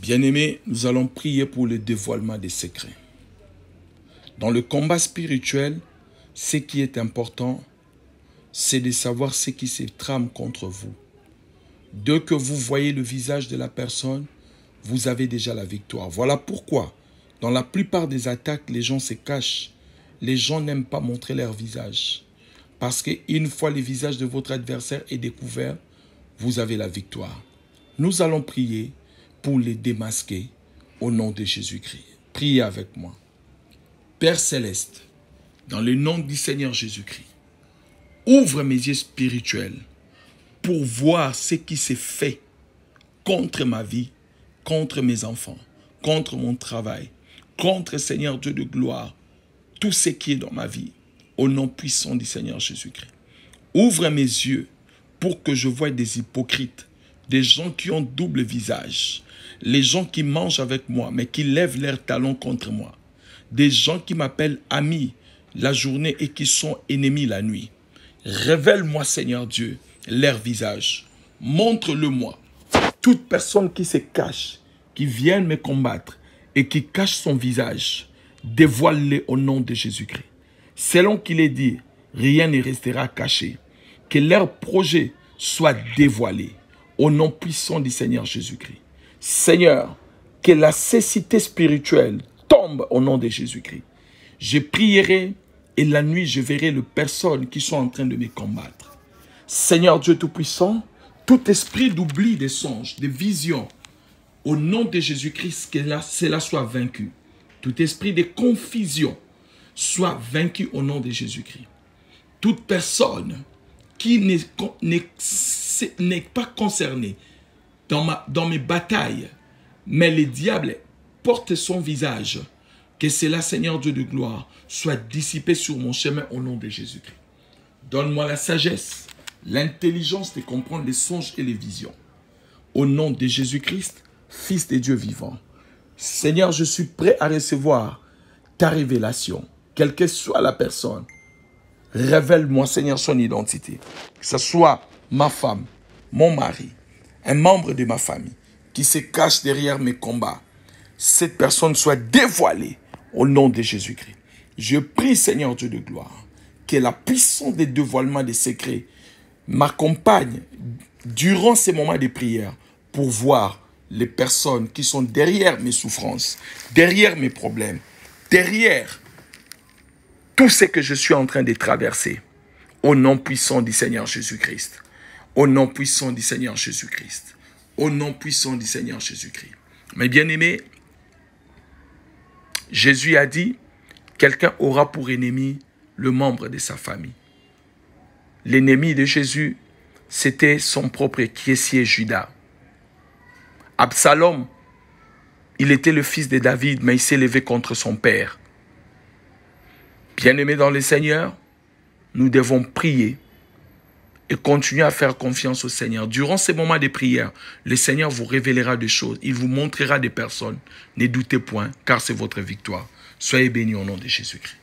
Bien-aimés, nous allons prier pour le dévoilement des secrets. Dans le combat spirituel, ce qui est important, c'est de savoir ce qui se trame contre vous. Dès que vous voyez le visage de la personne, vous avez déjà la victoire. Voilà pourquoi, dans la plupart des attaques, les gens se cachent. Les gens n'aiment pas montrer leur visage. Parce qu'une fois le visage de votre adversaire est découvert, vous avez la victoire. Nous allons prier pour les démasquer au nom de Jésus-Christ. Priez avec moi. Père céleste, dans le nom du Seigneur Jésus-Christ, ouvre mes yeux spirituels pour voir ce qui s'est fait contre ma vie, contre mes enfants, contre mon travail, contre Seigneur Dieu de gloire, tout ce qui est dans ma vie, au nom puissant du Seigneur Jésus-Christ. Ouvre mes yeux pour que je voie des hypocrites des gens qui ont double visage, les gens qui mangent avec moi, mais qui lèvent leurs talons contre moi, des gens qui m'appellent ami la journée et qui sont ennemis la nuit. Révèle-moi, Seigneur Dieu, leur visage. Montre-le-moi. Toute personne qui se cache, qui vient me combattre et qui cache son visage, dévoile-le au nom de Jésus-Christ. Selon qu'il est dit, rien ne restera caché. Que leur projet soit dévoilé au nom puissant du Seigneur Jésus-Christ. Seigneur, que la cécité spirituelle tombe au nom de Jésus-Christ. Je prierai et la nuit je verrai les personnes qui sont en train de me combattre. Seigneur Dieu Tout-Puissant, tout esprit d'oubli des songes, des visions, au nom de Jésus-Christ, que cela soit vaincu. Tout esprit de confusion soit vaincu au nom de Jésus-Christ. Toute personne qui ne, n'est pas concerné dans, ma, dans mes batailles, mais le diable porte son visage. Que cela, Seigneur Dieu de gloire, soit dissipé sur mon chemin au nom de Jésus-Christ. Donne-moi la sagesse, l'intelligence de comprendre les songes et les visions. Au nom de Jésus-Christ, Fils des dieux vivants, Seigneur, je suis prêt à recevoir ta révélation, quelle que soit la personne. Révèle-moi, Seigneur, son identité. Que ce soit ma femme, mon mari, un membre de ma famille qui se cache derrière mes combats, cette personne soit dévoilée au nom de Jésus-Christ. Je prie, Seigneur Dieu de gloire, que la puissance des dévoilements des secrets m'accompagne durant ces moments de prière pour voir les personnes qui sont derrière mes souffrances, derrière mes problèmes, derrière tout ce que je suis en train de traverser. Au nom puissant du Seigneur Jésus-Christ. Au nom puissant du Seigneur Jésus-Christ. Au nom puissant du Seigneur Jésus-Christ. Mais bien-aimés, Jésus a dit, quelqu'un aura pour ennemi le membre de sa famille. L'ennemi de Jésus, c'était son propre caissier Judas. Absalom, il était le fils de David, mais il s'est levé contre son père. Bien-aimés dans le Seigneur, nous devons prier et continuez à faire confiance au Seigneur. Durant ces moments de prière, le Seigneur vous révélera des choses, il vous montrera des personnes. Ne doutez point, car c'est votre victoire. Soyez bénis au nom de Jésus-Christ.